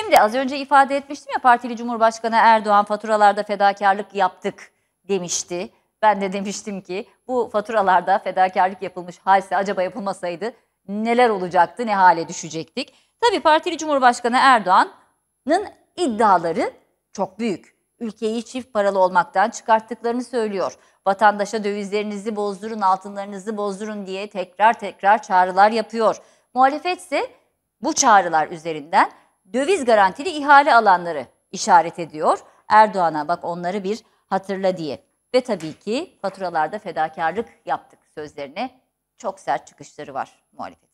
Şimdi az önce ifade etmiştim ya partili Cumhurbaşkanı Erdoğan faturalarda fedakarlık yaptık demişti. Ben de demiştim ki bu faturalarda fedakarlık yapılmış halse acaba yapılmasaydı neler olacaktı, ne hale düşecektik? Tabii partili Cumhurbaşkanı Erdoğan'ın iddiaları çok büyük. Ülkeyi çift paralı olmaktan çıkarttıklarını söylüyor. Vatandaşa dövizlerinizi bozdurun, altınlarınızı bozdurun diye tekrar tekrar çağrılar yapıyor. Muhalefet ise bu çağrılar üzerinden döviz garantili ihale alanları işaret ediyor. Erdoğan'a bak onları bir hatırla diye. Ve tabii ki faturalarda fedakarlık yaptık sözlerine çok sert çıkışları var muhalefet.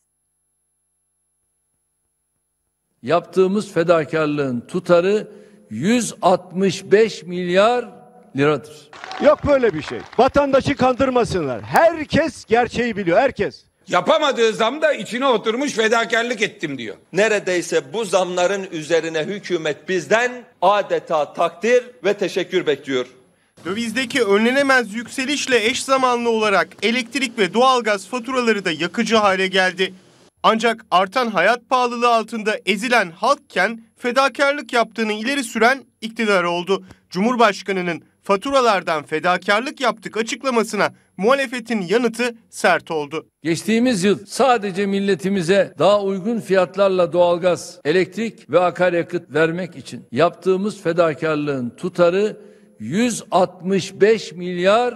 Yaptığımız fedakarlığın tutarı 165 milyar liradır. Yok böyle bir şey. Vatandaşı kandırmasınlar. Herkes gerçeği biliyor, herkes. Yapamadığı zamda içine oturmuş fedakarlık ettim diyor. Neredeyse bu zamların üzerine hükümet bizden adeta takdir ve teşekkür bekliyor. Dövizdeki önlenemez yükselişle eş zamanlı olarak elektrik ve doğalgaz faturaları da yakıcı hale geldi. Ancak artan hayat pahalılığı altında ezilen halkken fedakarlık yaptığını ileri süren iktidar oldu. Cumhurbaşkanının faturalardan fedakarlık yaptık açıklamasına muhalefetin yanıtı sert oldu. Geçtiğimiz yıl sadece milletimize daha uygun fiyatlarla doğalgaz, elektrik ve akaryakıt vermek için yaptığımız fedakarlığın tutarı 165 milyar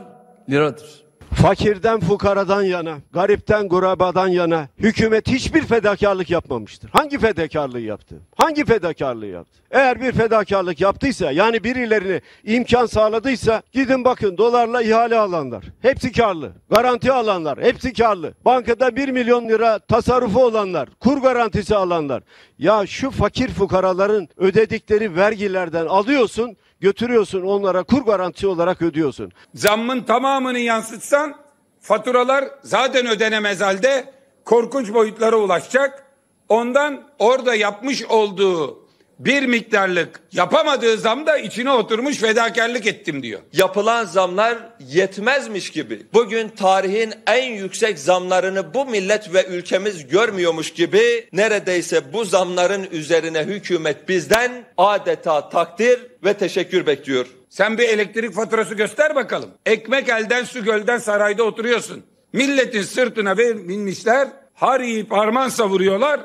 liradır. Fakirden fukaradan yana, garipten gurabadan yana hükümet hiçbir fedakarlık yapmamıştır. Hangi fedakarlığı yaptı? Hangi fedakarlığı yaptı? Eğer bir fedakarlık yaptıysa yani birilerine imkan sağladıysa gidin bakın dolarla ihale alanlar. Hepsi karlı. Garanti alanlar. Hepsi karlı. Bankada 1 milyon lira tasarrufu olanlar. Kur garantisi alanlar. Ya şu fakir fukaraların ödedikleri vergilerden alıyorsun götürüyorsun onlara kur garantisi olarak ödüyorsun. Zammın tamamını yansıtsan faturalar zaten ödenemez halde korkunç boyutlara ulaşacak. Ondan orada yapmış olduğu bir miktarlık yapamadığı zamda içine oturmuş fedakarlık ettim diyor. Yapılan zamlar yetmezmiş gibi bugün tarihin en yüksek zamlarını bu millet ve ülkemiz görmüyormuş gibi neredeyse bu zamların üzerine hükümet bizden adeta takdir ve teşekkür bekliyor. Sen bir elektrik faturası göster bakalım. Ekmek elden su gölden sarayda oturuyorsun. Milletin sırtına binmişler, hariyi parman savuruyorlar.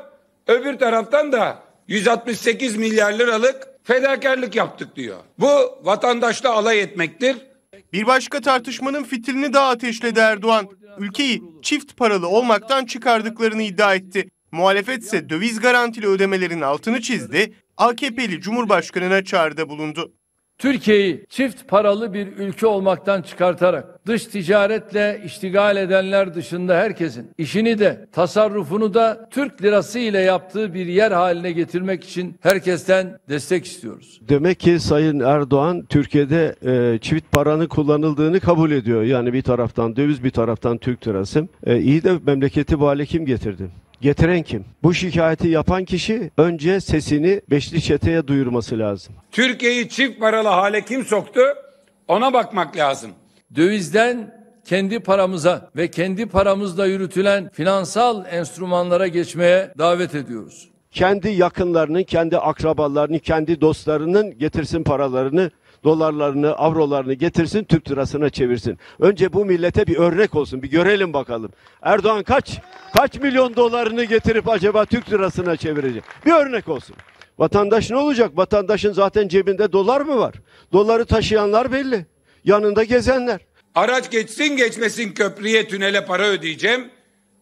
Öbür taraftan da 168 milyar liralık fedakarlık yaptık diyor. Bu vatandaşla alay etmektir. Bir başka tartışmanın fitilini daha ateşledi Erdoğan. Ülkeyi çift paralı olmaktan çıkardıklarını iddia etti. Muhalefet ise döviz garantili ödemelerin altını çizdi, AKP'li Cumhurbaşkanı'na çağrıda bulundu. Türkiye'yi çift paralı bir ülke olmaktan çıkartarak dış ticaretle iştigal edenler dışında herkesin işini de tasarrufunu da Türk lirası ile yaptığı bir yer haline getirmek için herkesten destek istiyoruz. Demek ki Sayın Erdoğan Türkiye'de e, çift paranın kullanıldığını kabul ediyor. Yani bir taraftan döviz bir taraftan Türk lirası. E, iyi de memleketi bu hale kim getirdi? getiren kim? Bu şikayeti yapan kişi önce sesini beşli çeteye duyurması lazım. Türkiye'yi çift paralı hale kim soktu? Ona bakmak lazım. Dövizden kendi paramıza ve kendi paramızla yürütülen finansal enstrümanlara geçmeye davet ediyoruz kendi yakınlarının, kendi akrabalarını, kendi dostlarının getirsin paralarını dolarlarını, avrolarını getirsin, Türk lirasına çevirsin. Önce bu millete bir örnek olsun, bir görelim bakalım. Erdoğan kaç kaç milyon dolarını getirip acaba Türk lirasına çevirecek? Bir örnek olsun. Vatandaş ne olacak? Vatandaşın zaten cebinde dolar mı var? Doları taşıyanlar belli. Yanında gezenler. Araç geçsin geçmesin köprüye tünele para ödeyeceğim.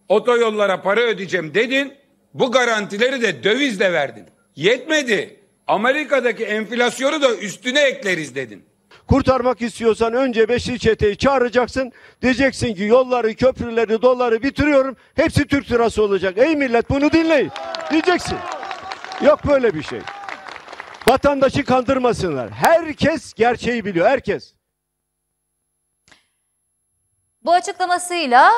Otoyollara para ödeyeceğim dedin. Bu garantileri de dövizle verdin. Yetmedi. Amerika'daki enflasyonu da üstüne ekleriz dedin. Kurtarmak istiyorsan önce beşli çeteyi çağıracaksın. Diyeceksin ki yolları, köprüleri, doları bitiriyorum. Hepsi Türk lirası olacak. Ey millet bunu dinleyin. Diyeceksin. Yok böyle bir şey. Vatandaşı kandırmasınlar. Herkes gerçeği biliyor. Herkes. Bu açıklamasıyla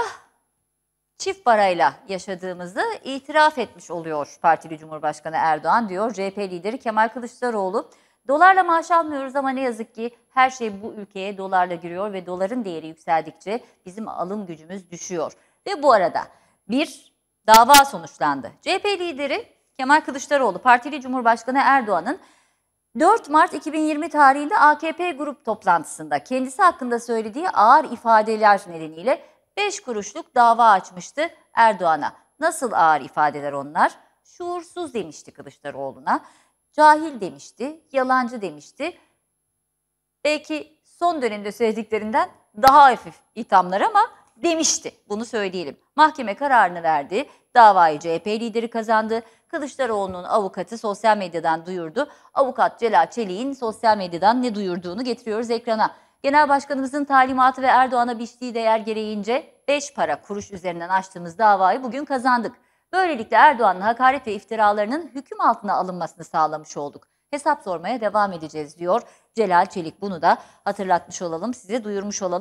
çift parayla yaşadığımızı itiraf etmiş oluyor partili Cumhurbaşkanı Erdoğan diyor CHP lideri Kemal Kılıçdaroğlu. Dolarla maaş almıyoruz ama ne yazık ki her şey bu ülkeye dolarla giriyor ve doların değeri yükseldikçe bizim alım gücümüz düşüyor. Ve bu arada bir dava sonuçlandı. CHP lideri Kemal Kılıçdaroğlu, partili Cumhurbaşkanı Erdoğan'ın 4 Mart 2020 tarihinde AKP grup toplantısında kendisi hakkında söylediği ağır ifadeler nedeniyle 5 kuruşluk dava açmıştı Erdoğan'a. Nasıl ağır ifadeler onlar? Şuursuz demişti Kılıçdaroğlu'na. Cahil demişti, yalancı demişti. Belki son dönemde söylediklerinden daha hafif ithamlar ama demişti. Bunu söyleyelim. Mahkeme kararını verdi. Davayı CHP lideri kazandı. Kılıçdaroğlu'nun avukatı sosyal medyadan duyurdu. Avukat Celal Çelik'in sosyal medyadan ne duyurduğunu getiriyoruz ekrana. Genel Başkanımızın talimatı ve Erdoğan'a biçtiği değer gereğince 5 para kuruş üzerinden açtığımız davayı bugün kazandık. Böylelikle Erdoğan'ın hakaret ve iftiralarının hüküm altına alınmasını sağlamış olduk. Hesap sormaya devam edeceğiz diyor Celal Çelik. Bunu da hatırlatmış olalım, size duyurmuş olalım.